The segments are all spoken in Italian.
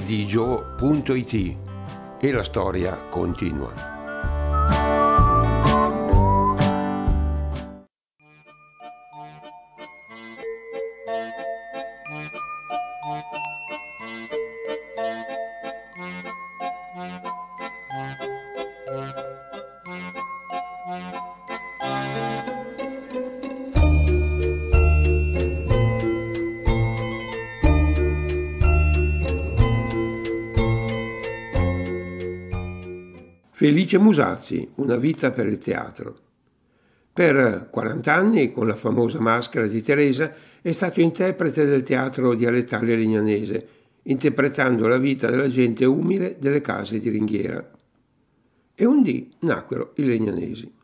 redigio.it e la storia continua. Felice Musazzi, Una vita per il teatro. Per 40 anni, con la famosa maschera di Teresa, è stato interprete del teatro dialettale legnanese, interpretando la vita della gente umile delle case di Ringhiera. E un dì nacquero i legnanesi.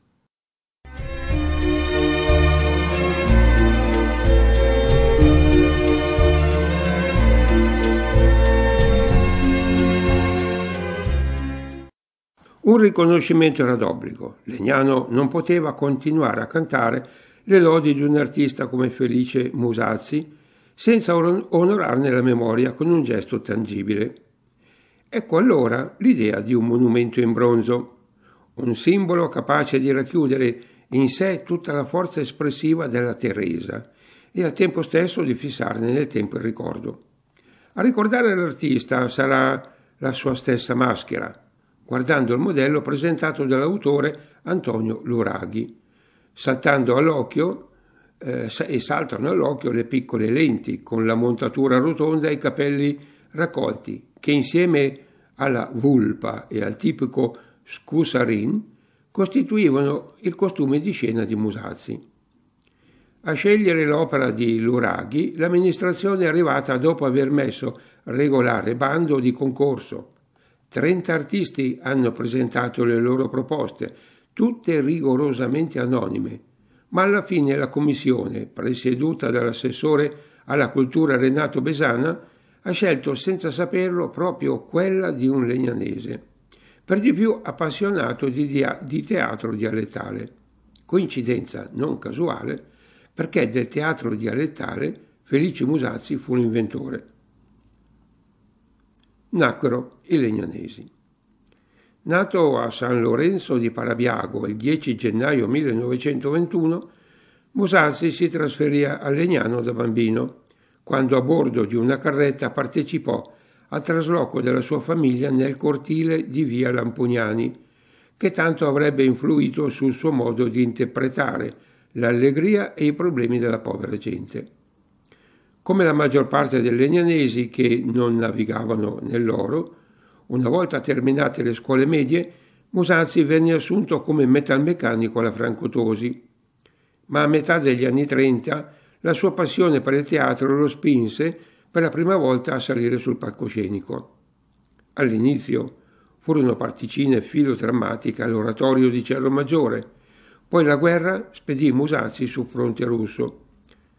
Un riconoscimento era d'obbligo. Legnano non poteva continuare a cantare le lodi di un artista come Felice Musazzi senza onorarne la memoria con un gesto tangibile. Ecco allora l'idea di un monumento in bronzo, un simbolo capace di racchiudere in sé tutta la forza espressiva della Teresa e al tempo stesso di fissarne nel tempo il ricordo. A ricordare l'artista sarà la sua stessa maschera, guardando il modello presentato dall'autore Antonio Luraghi, saltando all'occhio eh, e saltano all'occhio le piccole lenti con la montatura rotonda e i capelli raccolti, che insieme alla vulpa e al tipico scusarin costituivano il costume di scena di Musazzi. A scegliere l'opera di Luraghi, l'amministrazione è arrivata dopo aver messo regolare bando di concorso 30 artisti hanno presentato le loro proposte, tutte rigorosamente anonime, ma alla fine la commissione, presieduta dall'assessore alla cultura Renato Besana, ha scelto senza saperlo proprio quella di un legnanese, per di più appassionato di, dia- di teatro dialettale. Coincidenza non casuale, perché del teatro dialettale Felice Musazzi fu l'inventore nacquero i legnanesi. Nato a San Lorenzo di Parabiago il 10 gennaio 1921, Musazzi si trasferì a Legnano da bambino, quando a bordo di una carretta partecipò al trasloco della sua famiglia nel cortile di via Lampugnani, che tanto avrebbe influito sul suo modo di interpretare l'allegria e i problemi della povera gente. Come la maggior parte degli legnanesi che non navigavano nell'oro, una volta terminate le scuole medie, Musazzi venne assunto come metalmeccanico alla Francotosi. Ma a metà degli anni 30 la sua passione per il teatro lo spinse per la prima volta a salire sul palcoscenico. All'inizio furono particine filodrammatiche all'oratorio di Cerro Maggiore, poi la guerra spedì Musazzi sul fronte russo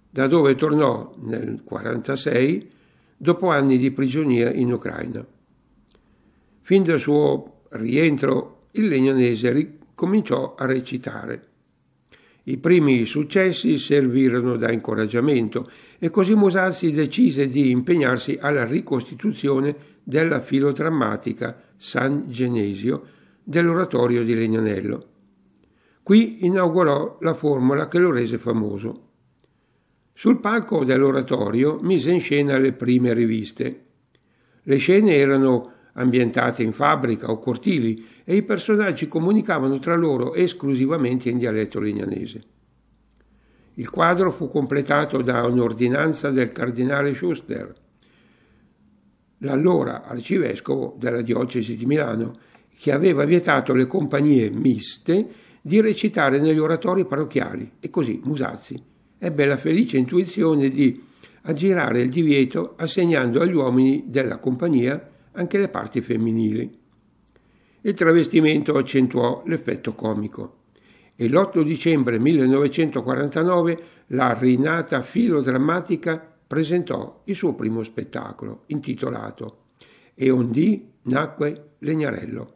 da dove tornò nel 1946 dopo anni di prigionia in Ucraina. Fin dal suo rientro il legnanese ricominciò a recitare. I primi successi servirono da incoraggiamento e così Musazzi decise di impegnarsi alla ricostituzione della filodrammatica San Genesio dell'oratorio di Legnanello. Qui inaugurò la formula che lo rese famoso. Sul palco dell'oratorio mise in scena le prime riviste. Le scene erano ambientate in fabbrica o cortili e i personaggi comunicavano tra loro esclusivamente in dialetto legnanese. Il quadro fu completato da un'ordinanza del cardinale Schuster, l'allora arcivescovo della diocesi di Milano, che aveva vietato alle compagnie miste di recitare negli oratori parrocchiali e così Musazzi ebbe la felice intuizione di aggirare il divieto assegnando agli uomini della compagnia anche le parti femminili. Il travestimento accentuò l'effetto comico e l'8 dicembre 1949 la rinata filodrammatica presentò il suo primo spettacolo intitolato E un ondì nacque Legnarello.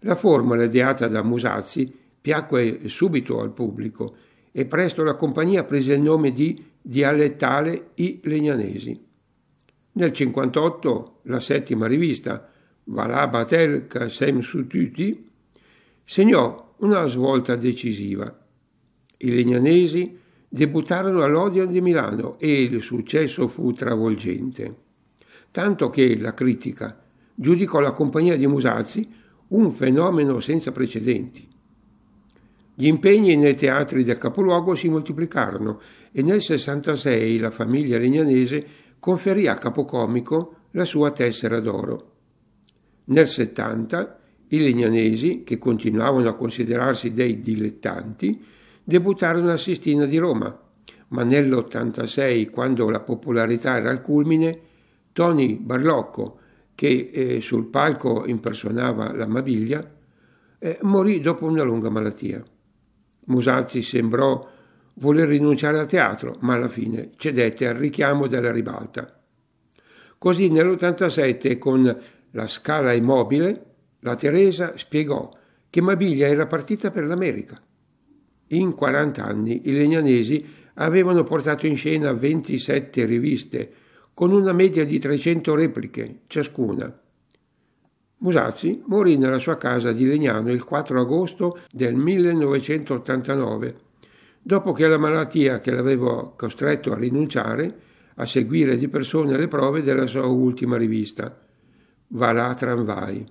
La formula ideata da Musazzi piacque subito al pubblico e presto la compagnia prese il nome di Dialettale i Legnanesi. Nel 58 la settima rivista, Valà Batel Kassem Sututi, segnò una svolta decisiva. I legnanesi debuttarono all'Odeon di Milano e il successo fu travolgente, tanto che la critica giudicò la compagnia di Musazzi un fenomeno senza precedenti. Gli impegni nei teatri del capoluogo si moltiplicarono e nel 66 la famiglia legnanese conferì a Capocomico la sua tessera d'oro. Nel 70 i legnanesi, che continuavano a considerarsi dei dilettanti, debuttarono a Sistina di Roma, ma nell'86, quando la popolarità era al culmine, Tony Barlocco, che eh, sul palco impersonava la Maviglia, eh, morì dopo una lunga malattia. Musazzi sembrò voler rinunciare al teatro, ma alla fine cedette al richiamo della ribalta. Così nell'87 con La Scala Immobile, la Teresa spiegò che Mabilia era partita per l'America. In 40 anni i legnanesi avevano portato in scena 27 riviste, con una media di 300 repliche ciascuna. Musazzi morì nella sua casa di Legnano il 4 agosto del 1989, dopo che la malattia che l'aveva costretto a rinunciare a seguire di persona le prove della sua ultima rivista, Va tramvai.